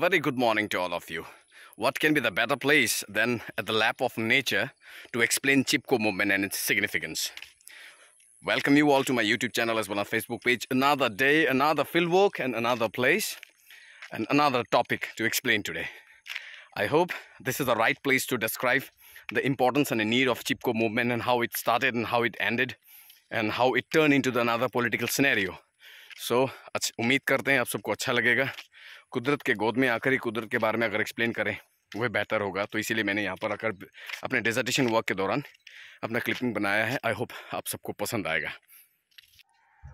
very good morning to all of you. What can be the better place than at the lap of nature to explain Chipko movement and its significance? Welcome you all to my YouTube channel as well as Facebook page. Another day, another fieldwork walk and another place and another topic to explain today. I hope this is the right place to describe the importance and the need of Chipko movement and how it started and how it ended and how it turned into another political scenario. so, उम्मीद करते हैं आप सबको कुदरत के गोद में आकर ही कुदरत के बारे में अगर एक्सप्लेन करें वह बेहतर होगा तो इसीलिए मैंने यहाँ पर आकर अपने डिजर्टेशन वर्क के दौरान अपना क्लिपिंग बनाया है आई होप आप सबको पसंद आएगा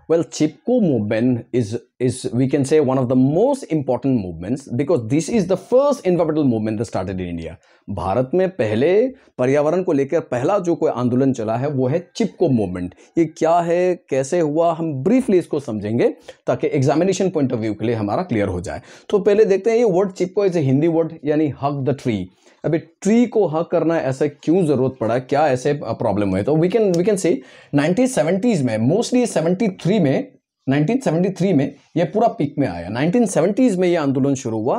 Well, Chipko movement is, is we can say one of the most important movements because this is the first environmental movement that started in India. bharat mein pehle paryavaran ko lekar pehla jo koi andolan chala hai wo hai Chipko movement ye kya hai kaise hua hum briefly isko samjhenge taki examination point of view ke liye hamara clear ho jaye to pehle dekhte hain ye word Chipko is a hindi word yani hug the tree अभी tree को hug करना ऐसा क्यों जरूरत पड़ा क्या ऐसे problem हुए तो we can we can see nineteen seventies में मोस्टली सेवेंटी थ्री में 1973 में यह पूरा पीक में आया 1970s में यह आंदोलन शुरू हुआ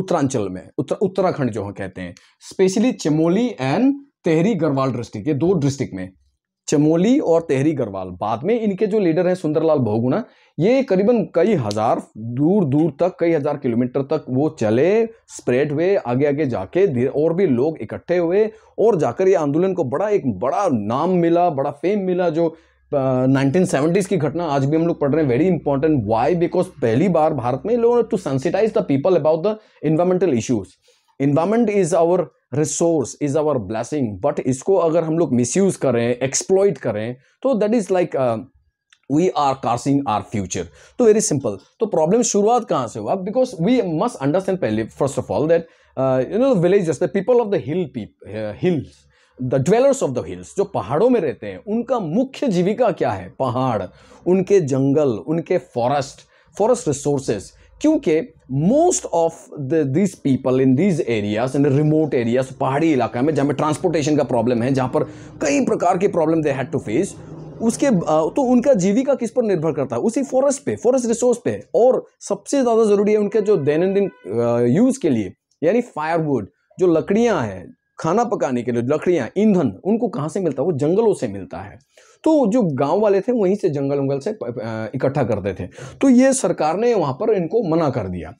उत्तरांचल में उत्तर उत्तराखंड जो हम कहते हैं specially Chamoli and Tehri Garhwal district ये दो डिस्ट्रिक्ट में चमोली और तेहरी गढ़वाल बाद में इनके जो लीडर हैं सुंदरलाल बहुगुणा ये करीबन कई हज़ार दूर दूर तक कई हज़ार किलोमीटर तक वो चले स्प्रेड हुए आगे आगे जाके धीरे और भी लोग इकट्ठे हुए और जाकर ये आंदोलन को बड़ा एक बड़ा नाम मिला बड़ा फेम मिला जो नाइनटीन uh, की घटना आज भी हम लोग पढ़ रहे हैं वेरी इंपॉर्टेंट वाई बिकॉज पहली बार भारत में लोगों ने to sensitise the people about the environmental issues environment is our resource is our blessing but इसको अगर हम लोग मिस यूज़ करें एक्सप्लॉइट करें तो that is like we are cursing our future तो वेरी सिंपल तो प्रॉब्लम शुरुआत कहाँ से हुआ बिकॉज वी मस्ट अंडरस्टैंड पहले first of all that you know villages the people of the hill hills the dwellers of the hills जो पहाड़ों में रहते हैं उनका मुख्य जीविका क्या है पहाड़ उनके जंगल उनके फॉरेस्ट फॉरेस्ट रिसोर्सेज क्योंकि most of this people in these areas in remote areas पहाड़ी इलाका में जहाँ पर ट्रांसपोर्टेशन का प्रॉब्लम है जहाँ पर कई प्रकार के problem they had to face उसके तो उनका जीविका किस पर निर्भर करता है उसी फॉरेस्ट पे फॉरेस्ट रिसोर्स पे और सबसे ज़्यादा ज़रूरी है उनके जो दैनंदिन यूज़ के लिए यानी फायरवुड जो लकड़ियाँ हैं खाना पकाने के लिए लकड़ियाँ ईंधन उनको कहाँ से मिलता है वो जंगलों से मिलता है तो जो गांव वाले थे वहीं से जंगल उंगल से इकट्ठा करते थे तो ये सरकार ने वहाँ पर इनको मना कर दिया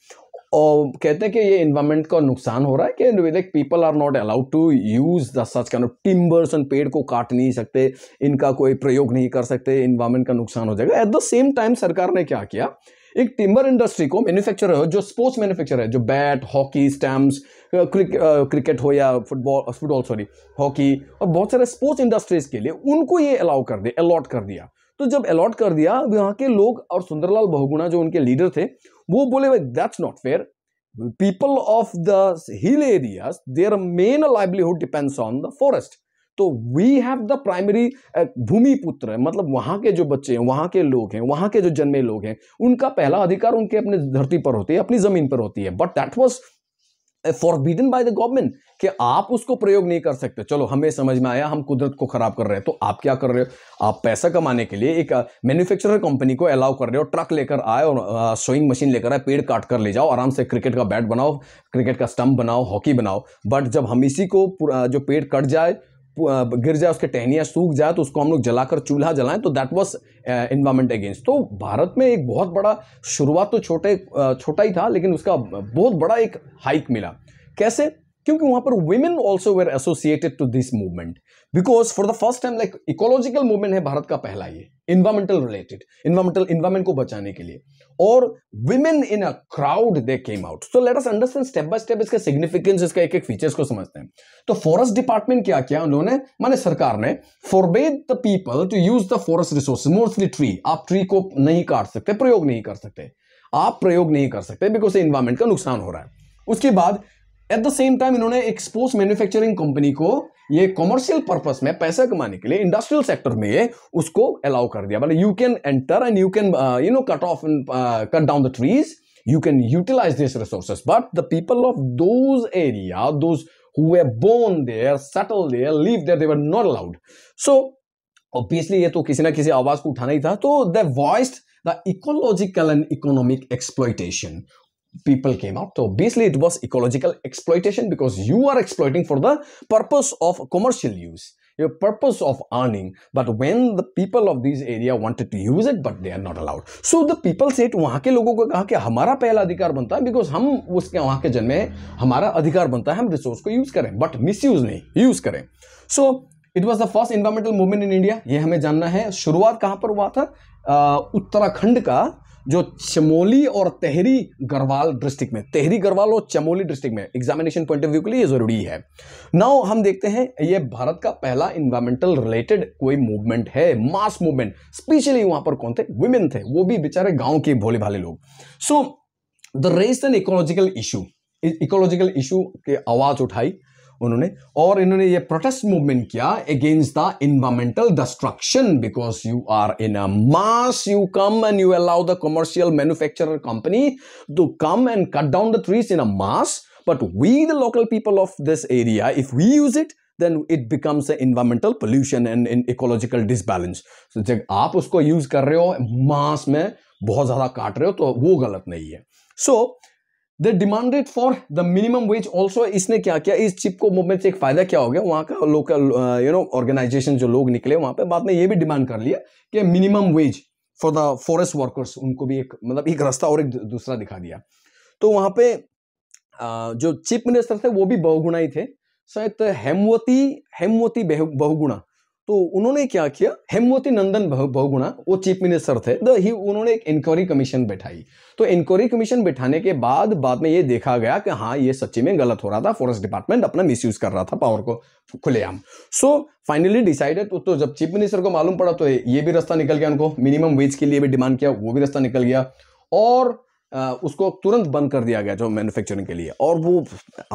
और कहते हैं कि ये इन्वायरमेंट का नुकसान हो रहा है कि like people are not allowed to use the such can timbers and पेड़ को काट नहीं सकते इनका कोई प्रयोग नहीं कर सकते इन्वायरमेंट का नुकसान हो जाएगा एट द सेम टाइम सरकार ने क्या किया एक टिम्बर इंडस्ट्री को मैन्युफैक्चरर हो जो स्पोर्ट्स मैन्युफैक्चर है जो बैट हॉकी स्टैम्प्स क्रिकेट हो या फुटबॉल फुटबॉल सॉरी हॉकी और बहुत सारे स्पोर्ट्स इंडस्ट्रीज के लिए उनको ये अलाउ कर दिया अलॉट कर दिया तो जब अलॉट कर दिया वहाँ के लोग और सुंदरलाल बहुगुणा जो उनके लीडर थे वो बोले भाई that's not fair people of the hill areas their main livelihood depends on the forest तो वी हैव द प्राइमरी भूमिपुत्र मतलब वहां के जो बच्चे हैं वहां के लोग हैं वहां के जो जन्मे लोग हैं उनका पहला अधिकार उनके अपने धरती पर होती है अपनी ज़मीन पर होती है but that was forbidden by the government कि आप उसको प्रयोग नहीं कर सकते चलो हमें समझ में आया हम कुदरत को खराब कर रहे हैं तो आप क्या कर रहे हो आप पैसा कमाने के लिए एक मैन्युफैक्चरर uh, कंपनी को अलाउ कर रहे हो ट्रक लेकर आए और सोइंग uh, मशीन लेकर आए पेड़ काट कर ले जाओ आराम से क्रिकेट का बैट बनाओ क्रिकेट का स्टंप बनाओ हॉकी बनाओ बट जब हम इसी को जो पेड़ कट जाए गिर जाए उसके टहनियाँ सूख जाए तो उसको हम लोग जलाकर चूल्हा जलाएं तो दैट वाज इन्वायरमेंट अगेंस्ट तो भारत में एक बहुत बड़ा शुरुआत तो छोटे छोटा ही था लेकिन उसका बहुत बड़ा एक हाइक मिला कैसे क्योंकि वहाँ पर women also were associated to this movement because for the first time like ecological movement है भारत का पहला ये इन्वायरमेंटल रिलेटेड इन्वायरमेंटल इन्वायरमेंट को बचाने के लिए और women in a crowd they came out so let us understand step by step इसका सिग्निफिकेंस इसका एक एक फीचर्स को समझते हैं तो फॉरेस्ट डिपार्टमेंट क्या किया उन्होंने माने सरकार ने forbade the people to use the forest resource mostly tree आप ट्री को नहीं काट सकते प्रयोग नहीं कर सकते आप प्रयोग नहीं कर सकते बिकॉज इन्वायरमेंट का नुकसान हो रहा है उसके बाद एट द सेम टाइम इन्होंने एक्सपोज मैन्युफैक्चरिंग कंपनी को ये कॉमर्शियल पर्पस में पैसा कमाने के लिए इंडस्ट्रियल सेक्टर में उसको अलाउ कर दिया मतलब you can enter and you can you know cut off cut down the trees you can utilise this resources but the people of those area those who were born there, settled there, lived there, they were not allowed. ये तो किसी ना किसी आवाज को उठाना ही था तो the voice the ecological and economic exploitation people came out. So basically it was ecological exploitation because you are exploiting for the purpose of commercial use, your purpose of earning. But when the people of this area wanted to use it, but they are not allowed. So the people said, वहाँ के लोगों को कहा कि हमारा पहला अधिकार बनता है because हम उसके वहाँ के जन्मे हमारा अधिकार बनता है हम रिसोर्स को यूज़ करें but misuse यूज़ नहीं यूज़ करें so it was the first environmental movement in India ये हमें जानना है शुरुआत कहाँ पर हुआ था उत्तराखंड का जो चमोली और तेहरी गढ़वाल डिस्ट्रिक्ट में तेहरी गढ़वाल और चमोली डिस्ट्रिक्ट में एग्जामिनेशन पॉइंट ऑफ व्यू के लिए ज़रूरी है नाउ हम देखते हैं ये भारत का पहला इन्वायरमेंटल रिलेटेड कोई मूवमेंट है मास मूवमेंट स्पेशली वहां पर कौन थे वुमेन थे वो भी बेचारे गांव के भोले भाले लोग so they raise an ecological issue ecological issue के आवाज़ उठाई उन्होंने और इन्होंने ये प्रोटेस्ट मूवमेंट किया against the environmental destruction because you are in a mass you come and you allow the commercial manufacturer company to come and cut down the trees in a mass but we the local people of this area if we use it then it becomes an environmental pollution and an ecological disbalance so जब आप उसको use कर रहे हो मास में बहुत ज़्यादा काट रहे हो तो वो गलत नहीं है so they demanded for the minimum wage also इसने क्या किया इस चिप को मूवमेंट से एक फायदा क्या हो गया वहाँ का लोकल यू नो ऑर्गेनाइजेशन जो लोग निकले वहाँ पे बाद में ये भी डिमांड कर लिया कि minimum wage for the forest workers उनको भी एक मतलब एक रास्ता और एक दूसरा दिखा दिया तो वहाँ पे uh, जो चीफ मिनिस्टर थे वो भी बहुगुणा ही थे शायद हेमवती हेमवती बहुगुणा तो उन्होंने क्या किया हेमवती नंदन बहुगुणा वो चीफ मिनिस्टर थे तो ही उन्होंने एक इंक्वायरी कमीशन बैठाई तो इंक्वायरी कमीशन बैठाने के बाद बाद में ये देखा गया कि हाँ ये सच्ची में गलत हो रहा था फॉरेस्ट डिपार्टमेंट अपना मिस कर रहा था पावर को खुलेआम सो फाइनली डिसाइडेड तो जब चीफ मिनिस्टर को मालूम पड़ा तो ये भी रास्ता निकल गया उनको मिनिमम वेज के लिए भी डिमांड किया वो भी रास्ता निकल गया और उसको तुरंत बंद कर दिया गया जो मैन्युफैक्चरिंग के लिए और वो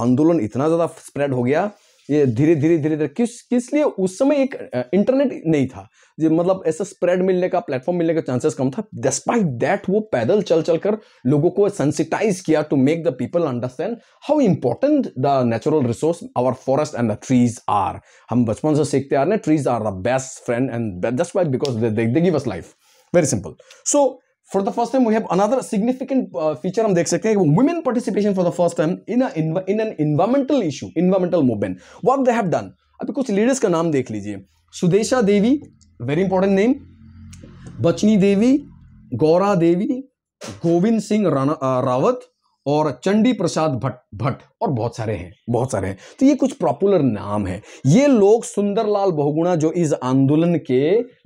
आंदोलन इतना ज़्यादा स्प्रेड हो गया ये धीरे धीरे धीरे धीरे किस किस लिए उस समय एक इंटरनेट नहीं था जो मतलब ऐसा स्प्रेड मिलने का प्लेटफॉर्म मिलने का चांसेस कम था डिस्पाइट दैट वो पैदल चल चल कर लोगों को सेंसिटाइज किया to make the people understand how important the natural resource our forest and the trees are हम बचपन से सीखते आ रहे हैं trees are the best friend and just bite because they give us life very simple so for the first time we have another significant feature हम देख सकते हैं women participation for the first time in in an environmental issue environmental movement what they have done अभी कुछ leaders का नाम देख लीजिए Sudesha Devi very important name Bachni Devi Gaura Devi Govind Singh Rawat और चंडी प्रसाद भट्ट भट्ट और बहुत सारे हैं बहुत सारे हैं तो ये कुछ पॉपुलर नाम हैं ये लोग सुंदरलाल बहुगुणा जो इस आंदोलन के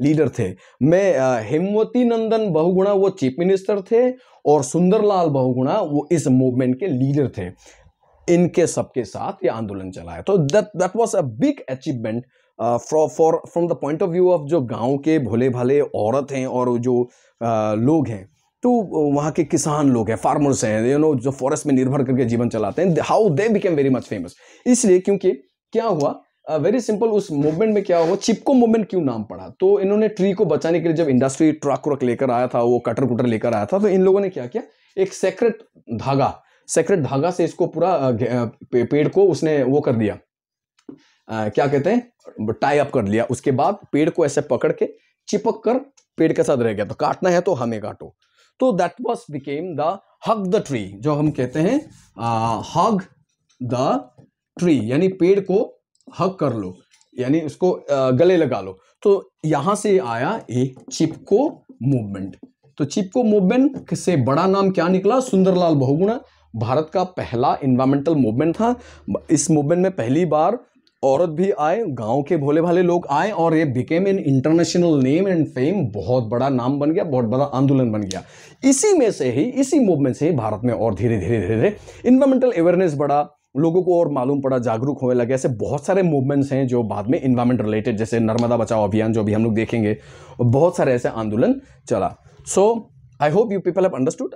लीडर थे मैं हेमवती नंदन बहुगुणा वो चीफ मिनिस्टर थे और सुंदरलाल बहुगुणा वो इस मूवमेंट के लीडर थे इनके सबके साथ ये आंदोलन चलाया तो that that was a big achievement fro for from the point of view of जो गांव के भोले भाले औरत हैं और जो uh, लोग हैं तो वहाँ के किसान लोग हैं फार्मर्स हैं यू नो जो फॉरेस्ट में निर्भर करके जीवन चलाते हैं how they became very much famous इसलिए क्योंकि क्या हुआ वेरी uh, सिंपल उस मूवमेंट में क्या हुआ चिपको मूवमेंट क्यों नाम पड़ा तो इन्होंने ट्री को बचाने के लिए जब इंडस्ट्री ट्रक व्रक लेकर आया था वो कटर कुटर लेकर आया था तो इन लोगों ने क्या किया एक सेक्रेट धागा सेक्रेट धागा से इसको पूरा पेड़ को उसने वो कर दिया आ, क्या कहते हैं टाई अप कर लिया उसके बाद पेड़ को ऐसे पकड़ के चिपक कर पेड़ के साथ रह गया तो काटना है तो हमें काटो तो that was became the hug the tree जो हम कहते हैं हग द ट्री यानी पेड़ को हग कर लो यानी उसको गले लगा लो तो यहां से आया ए चिपको मूवमेंट तो चिपको मूवमेंट से बड़ा नाम क्या निकला सुंदरलाल बहुगुणा भारत का पहला इन्वायरमेंटल मूवमेंट था इस मूवमेंट में पहली बार औरत भी आए गांव के भोले भाले लोग आए और ये became in international name and fame बहुत बड़ा नाम बन गया बहुत बड़ा आंदोलन बन गया इसी में से ही इसी मूवमेंट से ही भारत में और धीरे धीरे धीरे धीरे इन्वायरमेंटल अवेयरनेस बढ़ा लोगों को और मालूम पड़ा जागरूक होने लगे ऐसे बहुत सारे मूवमेंट्स हैं जो बाद में इन्वायरमेंट रिलेटेड जैसे नर्मदा बचाओ अभियान जो भी हम लोग देखेंगे बहुत सारे ऐसे आंदोलन चला so I hope you people have understood